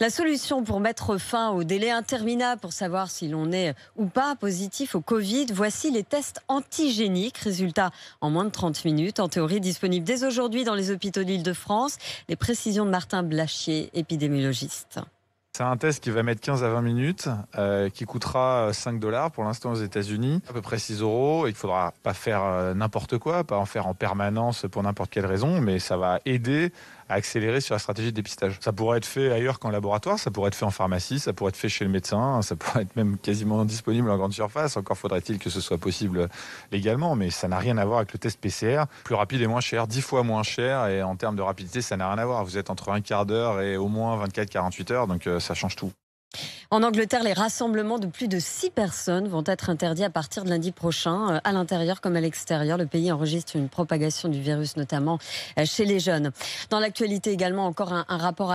La solution pour mettre fin au délai interminable pour savoir si l'on est ou pas positif au Covid, voici les tests antigéniques. Résultat en moins de 30 minutes, en théorie disponible dès aujourd'hui dans les hôpitaux d'Île-de-France. Les précisions de Martin Blachier, épidémiologiste. C'est un test qui va mettre 15 à 20 minutes, euh, qui coûtera 5 euh, dollars pour l'instant aux États-Unis, à peu près 6 euros. Il faudra pas faire euh, n'importe quoi, pas en faire en permanence pour n'importe quelle raison, mais ça va aider à accélérer sur la stratégie de dépistage. Ça pourrait être fait ailleurs qu'en laboratoire, ça pourrait être fait en pharmacie, ça pourrait être fait chez le médecin, ça pourrait être même quasiment disponible en grande surface. Encore faudrait-il que ce soit possible légalement, mais ça n'a rien à voir avec le test PCR. Plus rapide et moins cher, 10 fois moins cher, et en termes de rapidité, ça n'a rien à voir. Vous êtes entre un quart d'heure et au moins 24-48 heures, donc ça change tout. En Angleterre, les rassemblements de plus de six personnes vont être interdits à partir de lundi prochain, euh, à l'intérieur comme à l'extérieur. Le pays enregistre une propagation du virus, notamment euh, chez les jeunes. Dans l'actualité également, encore un, un rapport. À